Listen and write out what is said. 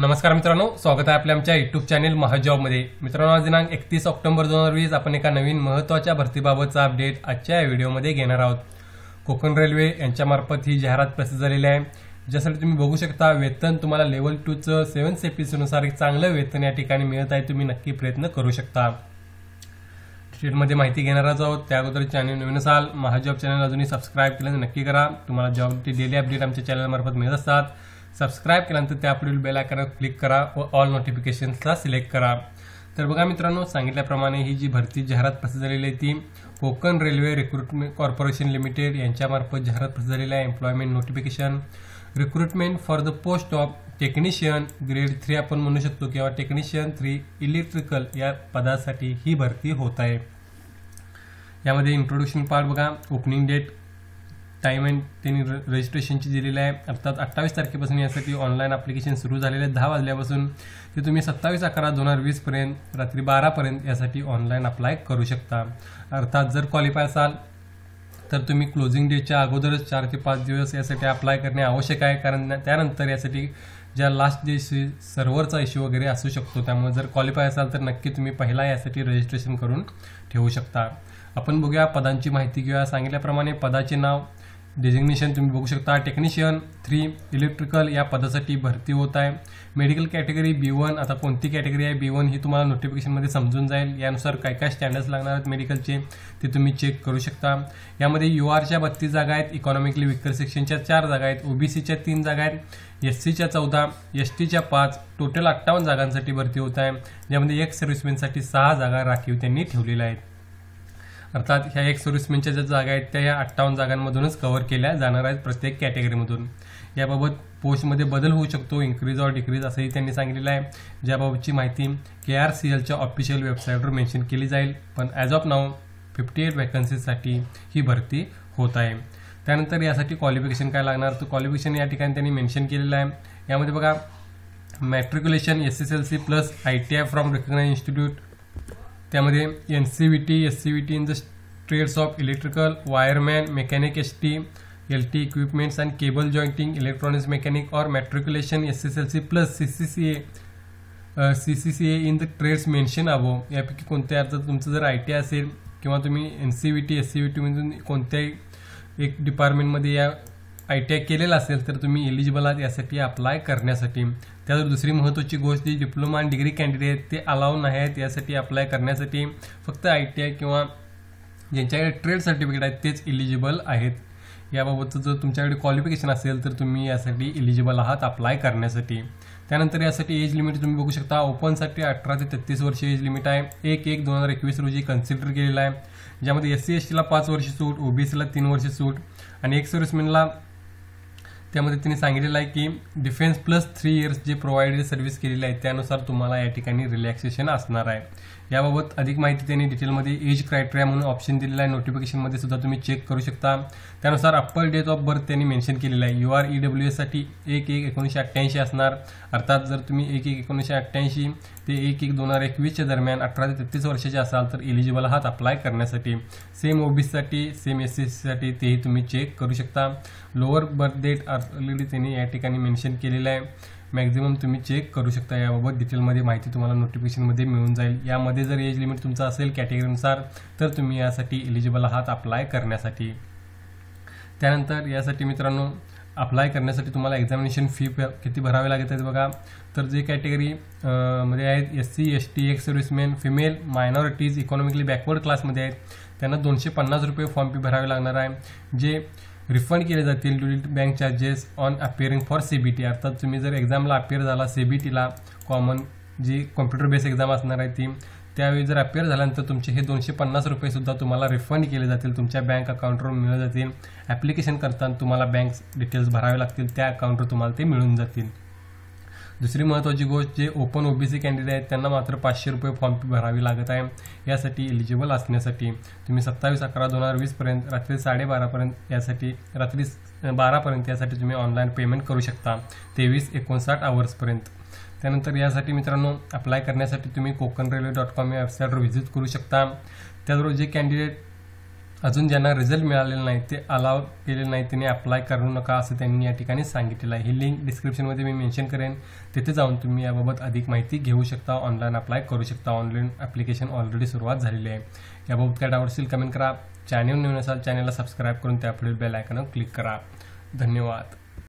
नमस्कार मित्रांनो स्वागत आहे आपल्या आमच्या युट्यूब चॅनेल महाजॉबमध्ये मित्रांनो आज दिनांक एकतीस ऑक्टोबर दोन हजार वीस आपण एका नवीन महत्त्वाच्या भरतीबाबतचा अपडेट आजच्या या व्हिडिओमध्ये घेणार आहोत कोकण रेल्वे यांच्यामार्फत ही जाहिरात प्रसिद्ध झालेली आहे ज्यासाठी तुम्ही बघू शकता वेतन तुम्हाला लेवल टूचं सेवन सेपीसीनुसार एक चांगलं वेतन या ठिकाणी मिळत आहे तुम्ही नक्की प्रयत्न करू शकता डिटेलमध्ये माहिती घेणारच आहोत त्या अगोदर चॅनल नवीन असाल महाजॉब चॅनल अजूनही सबस्क्राईब केल्याचं नक्की करा तुम्हाला जॉब डेली अपडेट आमच्या चॅनलमार्फत मिळत असतात सबस्क्राईब केल्यानंतर त्यापुढील बेल आयकॉनवर क्लिक करा व ऑल नोटिफिकेशन्सला सिलेक्ट करा तर बघा मित्रांनो सांगितल्याप्रमाणे ही जी भरती जाहिरात प्रसिद्ध झालेली आहे ती Konkan railway recruitment corporation limited यांच्यामार्फत जाहिरात प्रसिद्ध झालेली आहे employment notification recruitment for the post of technician grade three आपण म्हणू शकतो किंवा टेक्निशियन थ्री इलेक्ट्रिकल या पदासाठी ही भरती होत आहे यामध्ये इंट्रोड्युशन पार्ट बघा ओपनिंग डेट टाईम अँड त्यांनी रजिस्ट्रेशनची दिलेली आहे अर्थात अठ्ठावीस तारखेपासून यासाठी ऑनलाईन ॲप्लिकेशन सुरू झालेले आहे दहा वाजल्यापासून ते तुम्ही सत्तावीस अकरा दोन हजार वीसपर्यंत रात्री बारापर्यंत यासाठी ऑनलाईन अप्लाय करू शकता अर्थात जर क्वालिफाय असाल तर तुम्ही क्लोजिंग डेच्या अगोदरच चार ते पाच दिवस यासाठी अप्लाय करणे आवश्यक आहे कारण त्यानंतर यासाठी ज्या लास्ट डे सर्व्हरचा इश्यू वगैरे असू शकतो त्यामुळे जर क्वालिफाय असाल तर नक्की तुम्ही पहिला यासाठी रजिस्ट्रेशन करून ठेवू शकता आपण बघूया पदांची माहिती किंवा सांगितल्याप्रमाणे पदाचे नाव डेजिग्नेशन तुम्ही बघू शकता टेक्निशियन थ्री इलेक्ट्रिकल या पदासाठी भरती होत आहे मेडिकल कॅटेगरी बी वन आता कोणती कॅटेगरी आहे बी वन ही तुम्हाला नोटिफिकेशनमध्ये समजून जाईल यानुसार काय काय स्टँडर्ड्स लागणार आहेत मेडिकलचे ते तुम्ही चेक करू शकता यामध्ये यू आरच्या बत्तीस जागा आहेत इकॉनॉमिकली विकर सेक्शनच्या चार जागा आहेत ओबीसीच्या तीन जागा आहेत एस सीच्या चौदा एस टीच्या पाच टोटल अठ्ठावन्न जागांसाठी भरती होत आहे ज्यामध्ये एक सर्व्हिसमॅनसाठी सहा जागा राखीव त्यांनी ठेवलेल्या आहेत अर्थात ह्या एक सर्व्हिसमॅनच्या म्हणजे ज्या जागा आहेत त्या या अठ्ठावन्न जागांमधूनच कव्हर केल्या जाणार आहेत प्रत्येक कॅटेगरीमधून याबाबत पोस्टमध्ये बदल होऊ शकतो इन्क्रीज ऑर डिक्रीज असंही त्यांनी सांगितलेलं आहे ज्याबाबतची माहिती के आर सी एलच्या ऑफिशियल वेबसाईटवर मेन्शन केली जाईल पण as of now fifty eight वॅकन्सीसाठी ही भरती होत आहे त्यानंतर यासाठी क्वालिफिकेशन काय लागणार तर क्वालिफिकेशन या ठिकाणी त्यांनी मेन्शन केलेलं आहे यामध्ये बघा matriculation S S L C plus I T I from recognise institute त्यामध्ये N C V T S C V T in the trades of electrical wireman mechanic S T L T equipments and cable jointing electronics mechanic or matriculation S S L C plus C C C A C C C A in the trades mention above यापैकी कोणत्या अर्थात तुमचं जर I T असेल किंवा तुम्ही N C V T S C V टीमधून कोणत्याही एक डिपार्टमेंटमध्ये या आय टी आय केलेलं असेल तर तुम्ही एलिजिबल आहात यासाठी अप्लाय करण्यासाठी त्यावर दुसरी महत्त्वाची गोष्ट जी डिप्लोमा आणि डिग्री कॅन्डिडेट ते अलाव नाही आहेत यासाठी अप्लाय करण्यासाठी फक्त आय टी आय किंवा ज्यांच्याकडे ट्रेड सर्टिफिकेट आहेत तेच इलिजिबल आहेत याबाबतचं जर तुमच्याकडे क्वालिफिकेशन असेल तर तुम्ही यासाठी इलिजिबल आहात अप्लाय करण्यासाठी त्यानंतर यासाठी एज लिमिट तुम्ही बघू शकता ओपनसाठी अठरा ते तेहतीस वर्ष एज लिमिट आहे एक एक दोन हजार एकवीस रोजी कन्सिडर केलेला आहे ज्यामध्ये एस सी एस टीला पाच वर्ष सूट ओबीसीला तीन वर्ष सूट आणि एक सर्व्हिसमॅनला त्यामध्ये तिने सांगितलेलं आहे की डिफेन्स प्लस थ्री इयर्स जे प्रोव्हाइडेड सर्व्हिस केलेली आहे त्यानुसार तुम्हाला या ठिकाणी रिलॅक्सेशन असणार आहे याबाबत अधिक माहिती त्यांनी डिटेलमध्ये एज क्रायटेरिया म्हणून ऑप्शन दिलेला आहे नोटिफिकेशनमध्ये सुद्धा तुम्ही चेक करू शकता त्यानुसार अप्पर डेट ऑफ बर्थ त्यांनी मेन्शन केलेला आहे यू आर ई डब्ल्यू एससाठी एक एक एकोणीसशे अठ्ठ्याऐंशी असणार अर्थात जर तुम्ही एक एक एकोणीसशे अठ्ठ्याऐंशी ते एक एक दोन हजार एकवीसच्या दरम्यान अठरा ते तेहतीस वर्षाचे असाल तर एलिजिबल आहात अप्लाय करण्यासाठी सेम ओबीसीसाठी सेम एस सी सीसाठी तेही तुम्ही चेक करू शकता लोअर बर्थ डेट ऑलरेडी त्यांनी या ठिकाणी मेन्शन केलेलं आहे मॅक्झिमम तुम्ही चेक करू शकता याबाबत डिटेलमध्ये माहिती तुम्हाला नोटिफिकेशनमध्ये मिळून जाईल यामध्ये जर एज लिमिट तुमचा असेल कॅटेगरीनुसार तर तुम्ही यासाठी एलिजिबल आहात अप्लाय करण्यासाठी त्यानंतर यासाठी मित्रांनो अप्लाय करण्यासाठी तुम्हाला एक्झामिनेशन फी किती भरावी लागत आहेत बघा तर जे कॅटेगरी मध्ये आहेत S C S T ex serviceman female minorities economically backward क्लासमध्ये आहेत त्यांना दोनशे पन्नास रुपये फॉर्म फी भरावे लागणार आहे जे रिफंड केले जातील due bank charges on appearing for C B T अर्थात तुम्ही जर एक्झामला अपिअर झाला सी बी टीला कॉमन जी कॉम्प्युटर बेस एक्झाम असणार आहे ती त्यावेळी जर अपिअर झाल्यानंतर तुमचे हे दोनशे पन्नास रुपयेसुद्धा तुम्हाला रिफंड केले जातील तुमच्या बँक अकाउंटवर मिळत जातील ॲप्लिकेशन करताना तुम्हाला बँक डिटेल्स भरावे लागतील त्या अकाउंटवर तुम्हाला ते मिळून जातील दुसरी महत्त्वाची गोष्ट जे ओपन ओबीसी कॅन्डिडेट आहेत त्यांना मात्र पाचशे रुपये फॉर्म फी भरावी लागत आहे यासाठी एलिजिबल असण्यासाठी तुम्ही सत्तावीस अकरा दोन हजार वीसपर्यंत रात्री साडेबारापर्यंत यासाठी रात्री बारापर्यंत यासाठी तुम्ही ऑनलाईन पेमेंट करू शकता तेवीस एकोणसाठ आवर्सपर्यंत त्यानंतर यासाठी मित्रांनो अप्लाय करण्यासाठी तुम्ही कोकण रेल्वे डॉट कॉम या वेबसाईटवर व्हिजिट करू शकता त्याचबरोबर जे कॅन्डिडेट अजून ज्यांना रिझल्ट मिळालेला नाही ते अलाव केलेलं नाही त्यांनी अप्लाय करू नका असं त्यांनी या ठिकाणी सांगितलेलं आहे ही लिंक डिस्क्रिप्शनमध्ये मी मेन्शन करेन तिथे जाऊन तुम्ही याबाबत अधिक माहिती घेऊ शकता ऑनलाईन अप्लाय करू शकता ऑनलाईन ॲप्लिकेशन ऑलरेडी सुरुवात झालेली आहे याबाबत काय डाऊट असेल कमेंट करा चॅनल नवीन असाल चॅनलला सबस्क्राईब करून त्यापुढील बेल आयकॉनवर क्लिक करा धन्यवाद